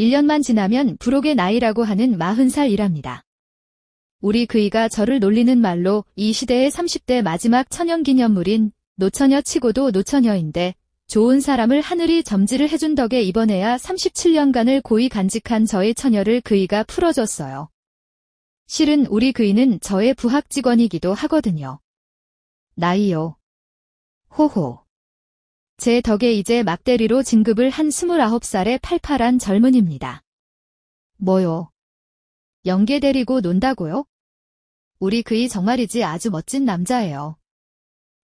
1년만 지나면 부록의 나이라고 하는 40살이랍니다. 우리 그이가 저를 놀리는 말로 이 시대의 30대 마지막 천연기념물인 노처녀 치고도 노처녀인데 좋은 사람을 하늘이 점지를 해준 덕에 이번에야 37년간을 고이 간직한 저의 처녀를 그이가 풀어줬어요. 실은 우리 그이는 저의 부학 직원이기도 하거든요. 나이요. 호호. 제 덕에 이제 막대리로 진급을 한 29살의 팔팔한 젊은입니다. 뭐요? 연계 데리고 논다고요? 우리 그이 정말이지 아주 멋진 남자예요.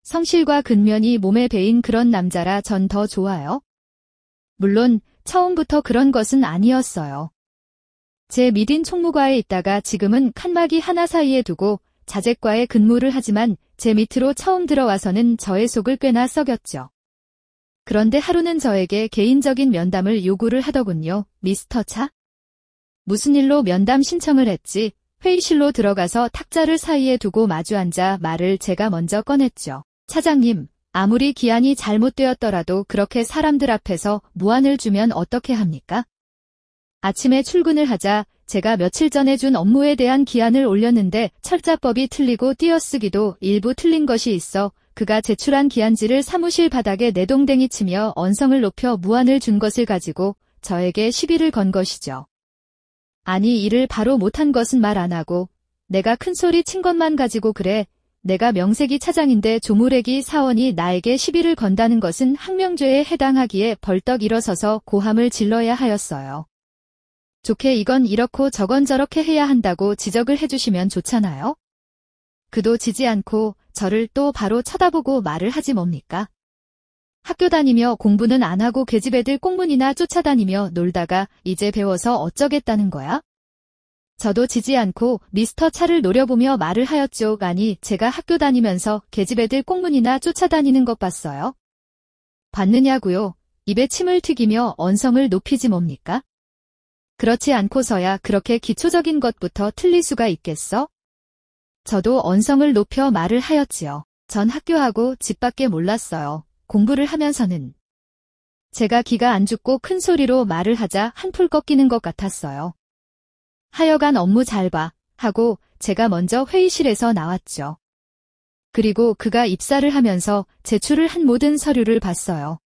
성실과 근면이 몸에 배인 그런 남자라 전 더 좋아요. 물론 처음부터 그런 것은 아니었어요. 제 미딘 총무과에 있다가 지금은 칸막이 하나 사이에 두고 자재과에 근무를 하지만 제 밑으로 처음 들어와서는 저의 속을 꽤나 썩였죠. 그런데 하루는 저에게 개인적인 면담을 요구를 하더군요. 미스터 차? 무슨 일로 면담 신청을 했지? 회의실로 들어가서 탁자를 사이에 두고 마주 앉아 말을 제가 먼저 꺼냈죠. 차장님, 아무리 기한이 잘못되었더라도 그렇게 사람들 앞에서 무안을 주면 어떻게 합니까? 아침에 출근을 하자 제가 며칠 전에 준 업무에 대한 기한을 올렸는데 철자법이 틀리고 띄어쓰기도 일부 틀린 것이 있어 그가 제출한 기한지를 사무실 바닥에 내동댕이 치며 언성을 높여 무안을 준 것을 가지고 저에게 시비를 건 것이죠. 아니 일을 바로 못한 것은 말 안 하고 내가 큰소리 친 것만 가지고 그래 내가 명색이 차장인데 조무래기 사원이 나에게 시비를 건다는 것은 항명죄에 해당하기에 벌떡 일어서서 고함을 질러야 하였어요. 좋게 이건 이렇고 저건 저렇게 해야 한다고 지적을 해주시면 좋잖아요. 그도 지지 않고 저를 또 바로 쳐다보고 말을 하지 뭡니까? 학교 다니며 공부는 안 하고 계집 애들 꽁문이나 쫓아다니며 놀다가 이제 배워서 어쩌겠다는 거야? 저도 지지 않고 미스터 차를 노려보며 말을 하였죠. 아니 제가 학교 다니면서 계집 애들 꽁문이나 쫓아다니는 것 봤어요? 봤느냐고요? 입에 침을 튀기며 언성을 높이지 뭡니까? 그렇지 않고서야 그렇게 기초적인 것부터 틀릴 수가 있겠어? 저도 언성을 높여 말을 하였지요. 전 학교하고 집밖에 몰랐어요. 공부를 하면서는. 제가 기가 안 죽고 큰 소리로 말을 하자 한풀 꺾이는 것 같았어요. 하여간 업무 잘 봐. 하고 제가 먼저 회의실에서 나왔죠. 그리고 그가 입사를 하면서 제출을 한 모든 서류를 봤어요.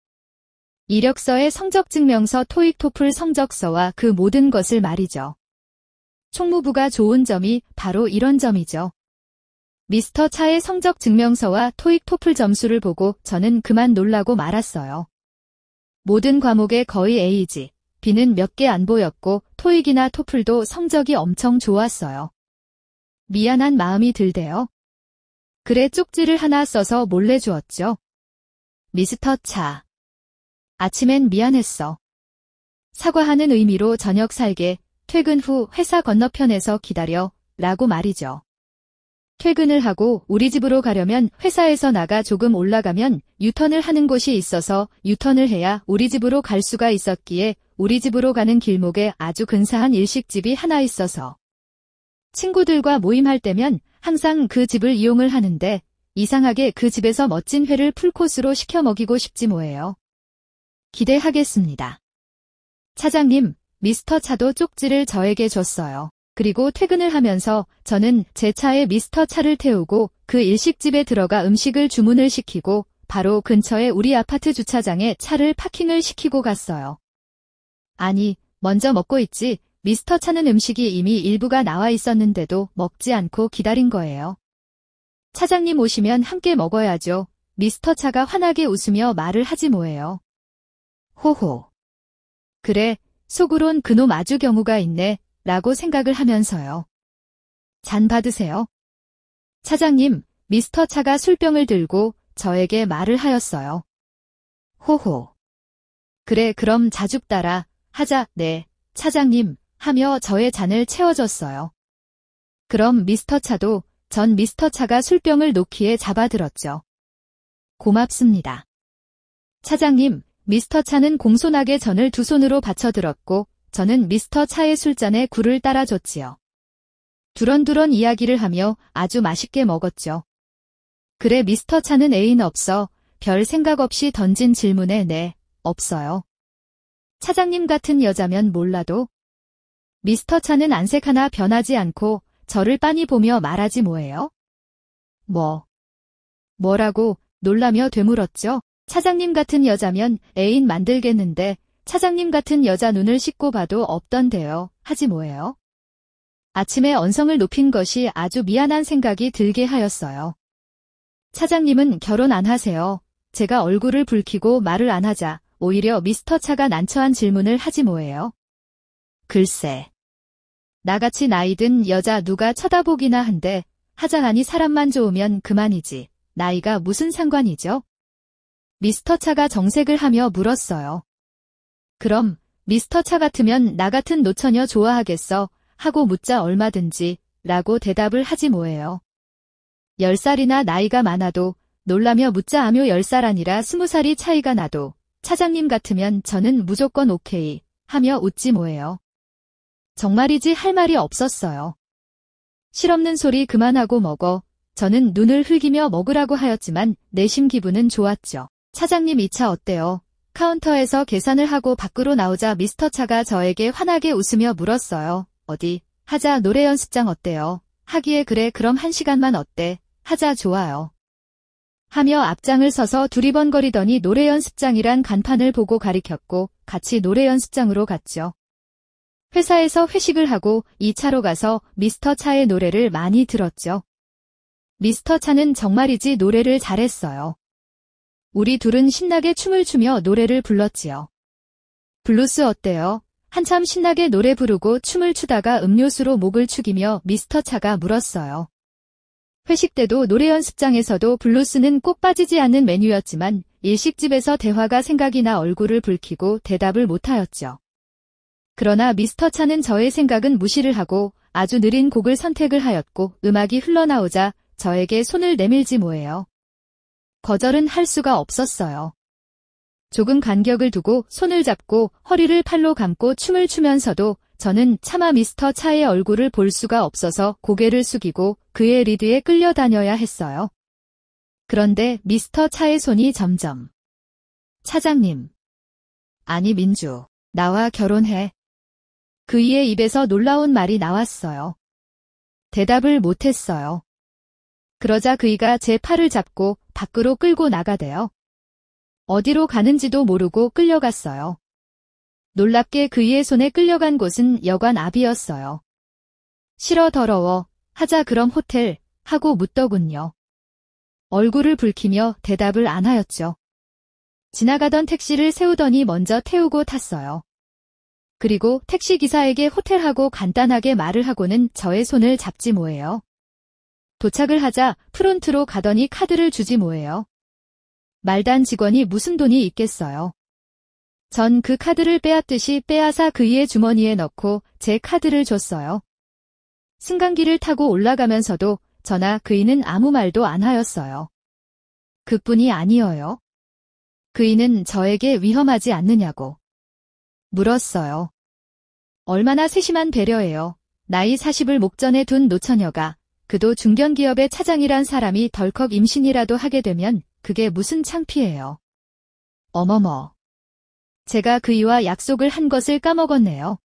이력서에 성적증명서 토익 토플 성적서와 그 모든 것을 말이죠. 총무부가 좋은 점이 바로 이런 점이죠. 미스터 차의 성적 증명서와 토익 토플 점수를 보고 저는 그만 놀라고 말았어요. 모든 과목에 거의 A지, B는 몇 개 안 보였고 토익이나 토플도 성적이 엄청 좋았어요. 미안한 마음이 들대요. 그래 쪽지를 하나 써서 몰래 주었죠. 미스터 차. 아침엔 미안했어. 사과하는 의미로 저녁 살게 퇴근 후 회사 건너편에서 기다려 라고 말이죠. 퇴근을 하고 우리 집으로 가려면 회사에서 나가 조금 올라가면 유턴을 하는 곳이 있어서 유턴을 해야 우리 집으로 갈 수가 있었기에 우리 집으로 가는 길목에 아주 근사한 일식집이 하나 있어서 친구들과 모임할 때면 항상 그 집을 이용을 하는데 이상하게 그 집에서 멋진 회를 풀코스로 시켜 먹이고 싶지 뭐예요. 기대하겠습니다. 차장님, 미스터 차도 쪽지를 저에게 줬어요. 그리고 퇴근을 하면서 저는 제 차에 미스터 차를 태우고 그 일식집에 들어가 음식을 주문을 시키고 바로 근처에 우리 아파트 주차장에 차를 파킹을 시키고 갔어요. 아니, 먼저 먹고 있지. 미스터 차는 음식이 이미 일부가 나와 있었는데도 먹지 않고 기다린 거예요. 차장님 오시면 함께 먹어야죠. 미스터 차가 환하게 웃으며 말을 하지 뭐예요. 호호. 그래, 속으론 그놈 아주 경우가 있네. 라고 생각을 하면서요. 잔 받으세요. 차장님, 미스터 차가 술병을 들고 저에게 말을 하였어요. 호호. 그래, 그럼 자죽 따라 하자, 네, 차장님, 하며 저의 잔을 채워줬어요. 그럼 미스터 차도 전 미스터 차가 술병을 놓기에 잡아들었죠. 고맙습니다. 차장님, 미스터 차는 공손하게 전을 두 손으로 받쳐들었고 저는 미스터 차의 술잔에 굴을 따라줬지요. 두런두런 이야기를 하며 아주 맛있게 먹었죠. 그래 미스터 차는 애인 없어. 별 생각 없이 던진 질문에 네, 없어요. 차장님 같은 여자면 몰라도 미스터 차는 안색 하나 변하지 않고 저를 빤히 보며 말하지 뭐예요? 뭐? 뭐라고 놀라며 되물었죠? 차장님 같은 여자면 애인 만들겠는데 차장님 같은 여자 눈을 씻고 봐도 없던데요. 하지 뭐예요. 아침에 언성을 높인 것이 아주 미안한 생각이 들게 하였어요. 차장님은 결혼 안 하세요. 제가 얼굴을 붉히고 말을 안 하자 오히려 미스터 차가 난처한 질문을 하지 뭐예요. 글쎄. 나같이 나이든 여자 누가 쳐다보기나 한데 하자하니 사람만 좋으면 그만이지. 나이가 무슨 상관이죠? 미스터 차가 정색을 하며 물었어요. 그럼 미스터 차 같으면 나 같은 노처녀 좋아하겠어 하고 묻자 얼마든지 라고 대답을 하지 뭐예요. 10살이나 나이가 많아도 놀라며 묻자 아묘 10살 아니라 20살이 차이가 나도 차장님 같으면 저는 무조건 오케이 하며 웃지 뭐예요. 정말이지 할 말이 없었어요. 실없는 소리 그만하고 먹어. 저는 눈을 흘기며 먹으라고 하였지만 내심 기분은 좋았죠. 차장님 이 차 어때요? 카운터에서 계산을 하고 밖으로 나오자 미스터 차가 저에게 환하게 웃으며 물었어요. 어디 하자 노래 연습장 어때요? 하기에 그래 그럼 한 시간만 어때? 하자 좋아요. 하며 앞장을 서서 두리번거리더니 노래 연습장이란 간판을 보고 가리켰고 같이 노래 연습장으로 갔죠. 회사에서 회식을 하고 이차로 가서 미스터 차의 노래를 많이 들었죠. 미스터 차는 정말이지 노래를 잘했어요. 우리 둘은 신나게 춤을 추며 노래를 불렀지요. 블루스 어때요? 한참 신나게 노래 부르고 춤을 추다가 음료수로 목을 축이며 미스터 차가 물었어요. 회식 때도 노래 연습장에서도 블루스는 꼭 빠지지 않는 메뉴였지만 일식집에서 대화가 생각이나 얼굴을 붉히고 대답을 못하였죠. 그러나 미스터 차는 저의 생각은 무시를 하고 아주 느린 곡을 선택을 하였고 음악이 흘러나오자 저에게 손을 내밀지 뭐예요. 거절은 할 수가 없었어요. 조금 간격을 두고 손을 잡고 허리를 팔로 감고 춤을 추면서도 저는 차마 미스터 차의 얼굴을 볼 수가 없어서 고개를 숙이고 그의 리드에 끌려다녀야 했어요. 그런데 미스터 차의 손이 점점 차장님 아니 민주 나와 결혼해 그이의 입에서 놀라운 말이 나왔어요. 대답을 못했어요. 그러자 그이가 제 팔을 잡고 밖으로 끌고 나가대요. 어디로 가는지도 모르고 끌려갔어요. 놀랍게 그의 손에 끌려간 곳은 여관 앞이었어요. 싫어 더러워, 하자 그럼 호텔, 하고 묻더군요. 얼굴을 붉히며 대답을 안 하였죠. 지나가던 택시를 세우더니 먼저 태우고 탔어요. 그리고 택시기사에게 호텔하고 간단하게 말을 하고는 저의 손을 잡지 뭐예요. 도착을 하자 프론트로 가더니 카드를 주지 뭐예요. 말단 직원이 무슨 돈이 있겠어요. 전 그 카드를 빼앗듯이 빼앗아 그의 주머니에 넣고 제 카드를 줬어요. 승강기를 타고 올라가면서도 저나 그이는 아무 말도 안 하였어요. 그뿐이 아니어요. 그이는 저에게 위험하지 않느냐고 물었어요. 얼마나 세심한 배려예요. 나이 40을 목전에 둔 노처녀가 그도 중견기업의 차장이란 사람이 덜컥 임신이라도 하게 되면 그게 무슨 창피해요. 어머머. 제가 그이와 약속을 한 것을 까먹었네요.